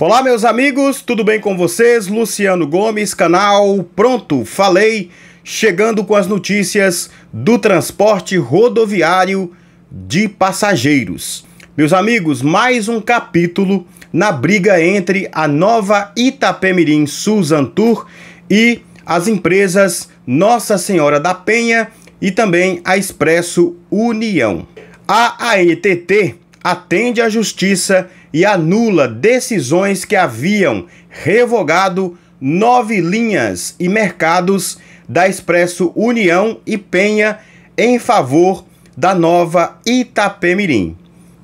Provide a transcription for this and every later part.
Olá, meus amigos, tudo bem com vocês? Luciano Gomes, canal Pronto, falei, chegando com as notícias do transporte rodoviário de passageiros. Meus amigos, mais um capítulo na briga entre a nova Itapemirim Suzantur e as empresas Nossa Senhora da Penha e também a Expresso União. A ANTT atende à justiça e anula decisões que haviam revogado nove linhas e mercados da Expresso União e Penha em favor da nova Itapemirim.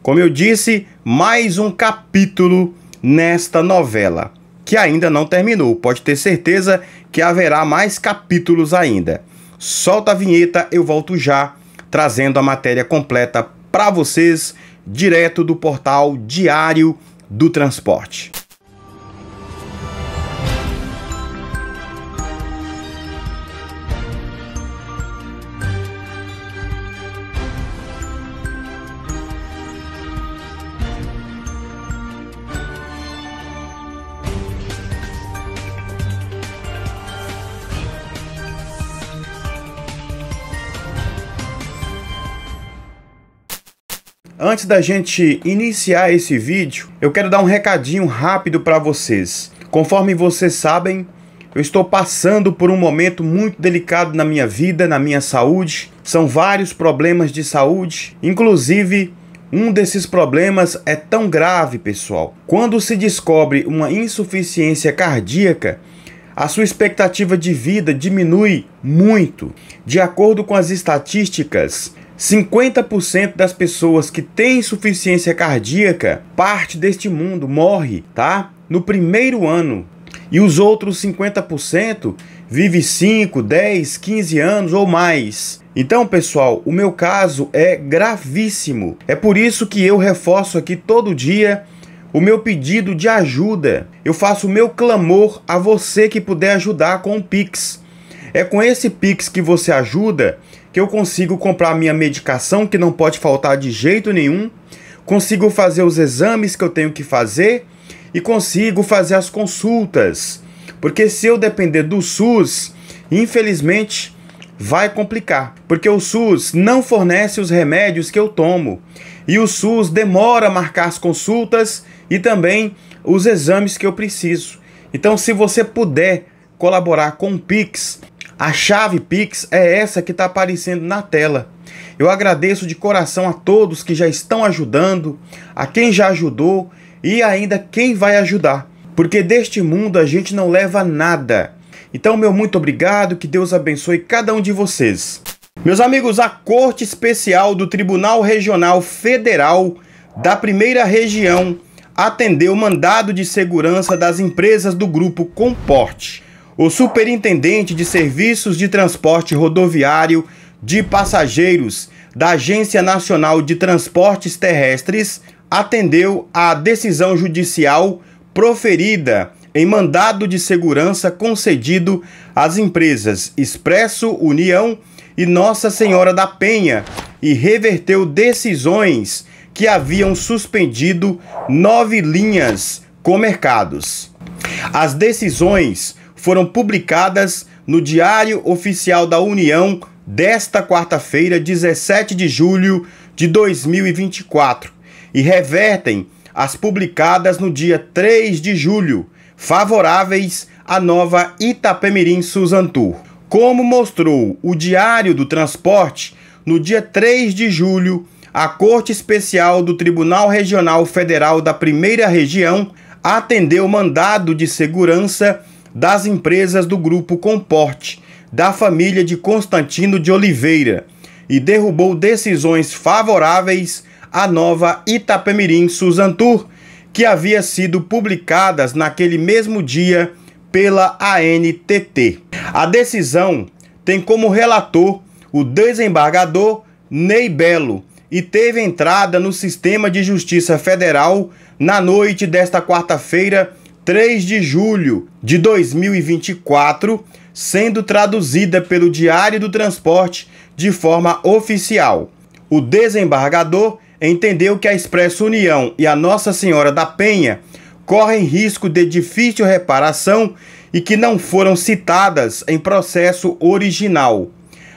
Como eu disse, mais um capítulo nesta novela, que ainda não terminou. Pode ter certeza que haverá mais capítulos ainda. Solta a vinheta, eu volto já trazendo a matéria completa para vocês direto do portal Diário do Transporte. Antes da gente iniciar esse vídeo, eu quero dar um recadinho rápido para vocês. Conforme vocês sabem, eu estou passando por um momento muito delicado na minha vida, na minha saúde. São vários problemas de saúde, inclusive um desses problemas é tão grave, pessoal. Quando se descobre uma insuficiência cardíaca, a sua expectativa de vida diminui muito. De acordo com as estatísticas, 50% das pessoas que têm insuficiência cardíaca, parte deste mundo morre, tá? No primeiro ano. E os outros 50% vive 5, 10, 15 anos ou mais. Então, pessoal, o meu caso é gravíssimo. É por isso que eu reforço aqui todo dia o meu pedido de ajuda. Eu faço o meu clamor a você que puder ajudar com o Pix. É com esse Pix que você ajuda que eu consigo comprar minha medicação que não pode faltar de jeito nenhum, consigo fazer os exames que eu tenho que fazer e consigo fazer as consultas. Porque se eu depender do SUS, infelizmente vai complicar, porque o SUS não fornece os remédios que eu tomo e o SUS demora a marcar as consultas e também os exames que eu preciso. Então, se você puder colaborar com o Pix, a chave Pix é essa que está aparecendo na tela. Eu agradeço de coração a todos que já estão ajudando, a quem já ajudou e ainda quem vai ajudar, porque deste mundo a gente não leva nada. Então, meu muito obrigado, que Deus abençoe cada um de vocês. Meus amigos, a Corte Especial do Tribunal Regional Federal da Primeira Região atendeu o mandado de segurança das empresas do grupo Comporte. O superintendente de serviços de transporte rodoviário de passageiros da Agência Nacional de Transportes Terrestres atendeu à decisão judicial proferida em mandado de segurança concedido às empresas Expresso, União e Nossa Senhora da Penha e reverteu decisões que haviam suspendido nove linhas com mercados. As decisões foram publicadas no Diário Oficial da União desta quarta-feira, 17 de julho de 2024, e revertem as publicadas no dia 3 de julho, favoráveis à nova Itapemirim Suzantur. Como mostrou o Diário do Transporte, no dia 3 de julho, a Corte Especial do Tribunal Regional Federal da Primeira Região atendeu mandado de segurança das empresas do grupo Comporte, da família de Constantino de Oliveira, e derrubou decisões favoráveis à nova Itapemirim Suzantur, que havia sido publicadas naquele mesmo dia pela ANTT. A decisão tem como relator o desembargador Ney Belo e teve entrada no sistema de justiça federal na noite desta quarta-feira, 3 de julho de 2024, sendo traduzida pelo Diário do Transporte de forma oficial. O desembargador entendeu que a Expresso União e a Nossa Senhora da Penha correm risco de difícil reparação e que não foram citadas em processo original.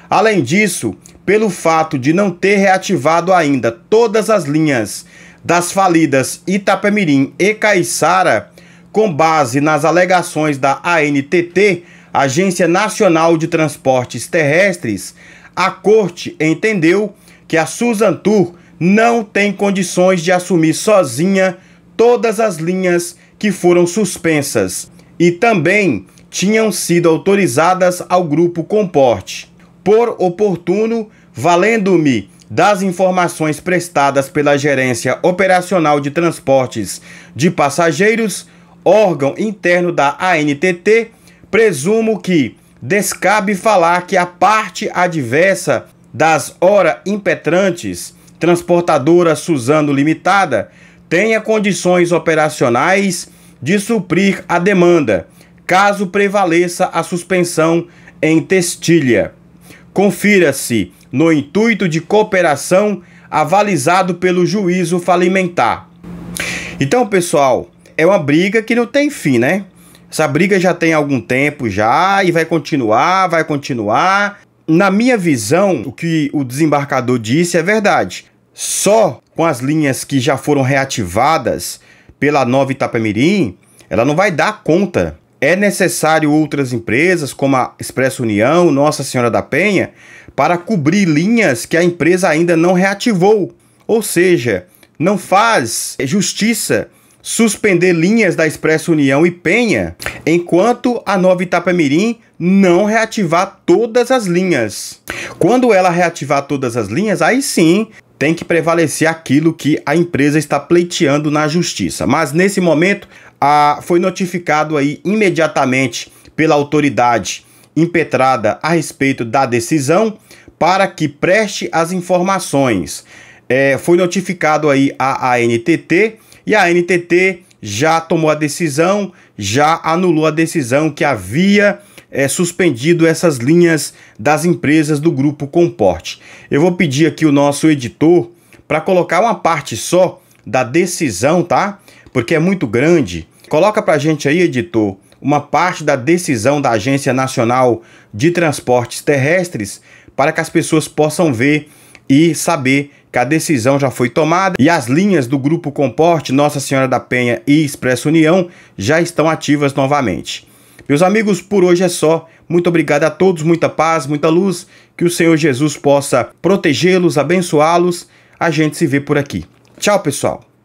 Além disso, pelo fato de não ter reativado ainda todas as linhas das falidas Itapemirim e Caiçara, com base nas alegações da ANTT, Agência Nacional de Transportes Terrestres, a Corte entendeu que a Susan Tour não tem condições de assumir sozinha todas as linhas que foram suspensas e também tinham sido autorizadas ao grupo Comporte. Por oportuno, valendo-me das informações prestadas pela Gerência Operacional de Transportes de Passageiros, órgão interno da ANTT, presumo que descabe falar que a parte adversa das ora impetrantes, transportadora Suzano Limitada, tenha condições operacionais de suprir a demanda, caso prevaleça a suspensão em testilha. Confira-se, no intuito de cooperação avalizado pelo juízo falimentar. Então, pessoal, é uma briga que não tem fim, né? Essa briga já tem algum tempo já e vai continuar, vai continuar. Na minha visão, o que o desembarcador disse é verdade. Só com as linhas que já foram reativadas pela nova Itapemirim, ela não vai dar conta. É necessário outras empresas, como a Expresso União, Nossa Senhora da Penha, para cobrir linhas que a empresa ainda não reativou. Ou seja, não faz justiça suspender linhas da Expresso União e Penha, enquanto a Nova Itapemirim não reativar todas as linhas. Quando ela reativar todas as linhas, aí sim tem que prevalecer aquilo que a empresa está pleiteando na justiça. Mas nesse momento, a, foi notificado aí imediatamente pela autoridade impetrada a respeito da decisão para que preste as informações é, foi notificado aí a ANTT e a ANTT já tomou a decisão, já anulou a decisão que havia é, suspendido essas linhas das empresas do grupo Comporte. Eu vou pedir aqui o nosso editor para colocar uma parte só da decisão, tá? Porque é muito grande. Coloca para gente aí, editor, uma parte da decisão da Agência Nacional de Transportes Terrestres para que as pessoas possam ver e saber que a decisão já foi tomada e as linhas do Grupo Comporte, Nossa Senhora da Penha e Expresso União já estão ativas novamente. Meus amigos, por hoje é só. Muito obrigado a todos, muita paz, muita luz, que o Senhor Jesus possa protegê-los, abençoá-los. A gente se vê por aqui. Tchau, pessoal!